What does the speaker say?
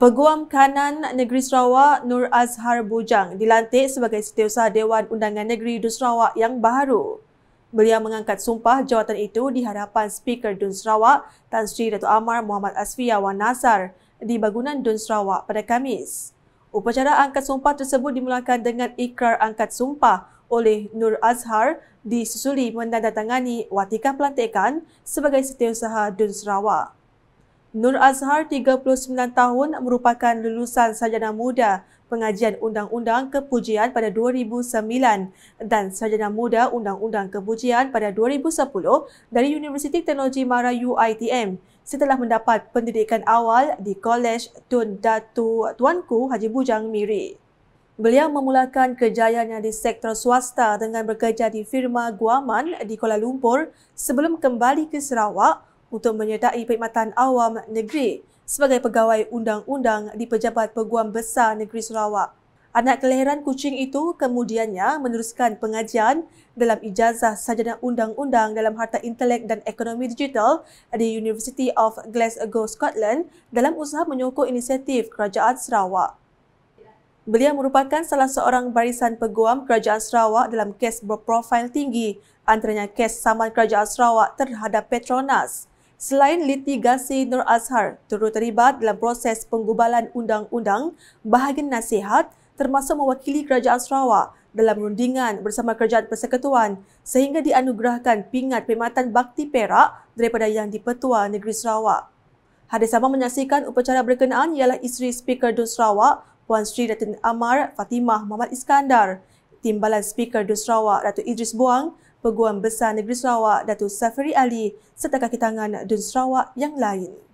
Peguam Kanan Negeri Sarawak Nur Azhar Bujang dilantik sebagai Setiausaha Dewan Undangan Negeri Dun Sarawak yang baru. Beliau mengangkat sumpah jawatan itu di hadapan Speaker Dun Sarawak Tan Sri Datuk Amar Muhammad Asfiya Wan Nasar di Bangunan Dun Sarawak pada Kamis. Upacara angkat sumpah tersebut dimulakan dengan ikrar angkat sumpah oleh Nur Azhar disusuli menandatangani watikan pelantikan sebagai Setiausaha Dun Sarawak. Nur Azhar, 39 tahun, merupakan lulusan sarjana muda pengajian Undang-Undang Kepujian pada 2009 dan sarjana muda Undang-Undang Kepujian pada 2010 dari Universiti Teknologi Mara UITM setelah mendapat pendidikan awal di Kolej Tun Datu Tuanku Haji Bujang Miri. Beliau memulakan kerjayaannya di sektor swasta dengan bekerja di firma Guaman di Kuala Lumpur sebelum kembali ke Sarawak untuk menyertai perkhidmatan awam negeri sebagai pegawai undang-undang di Pejabat Peguam Besar Negeri Sarawak. Anak kelahiran kucing itu kemudiannya meneruskan pengajian dalam ijazah sarjana undang-undang dalam harta intelek dan ekonomi digital di University of Glasgow, Scotland dalam usaha menyokong inisiatif Kerajaan Sarawak. Beliau merupakan salah seorang barisan peguam Kerajaan Sarawak dalam kes berprofil tinggi antaranya kes saman Kerajaan Sarawak terhadap Petronas. Selain litigasi Nur Azhar turut terlibat dalam proses penggubalan undang-undang bahagian nasihat termasuk mewakili kerajaan Sarawak dalam rundingan bersama kerajaan persekutuan sehingga dianugerahkan pingat perkhidmatan bakti Perak daripada Yang di Negeri Sarawak. Hadir sama menyaksikan upacara berkenaan ialah isteri Speaker Dun Sarawak, Puan Sri Datin Amar Fatimah Muhammad Iskandar, Timbalan Speaker Dun Sarawak, Datuk Idris Buang, Peguam Besar Negeri Sarawak Datuk Safri Ali serta kaki tangan Dun Sarawak yang lain.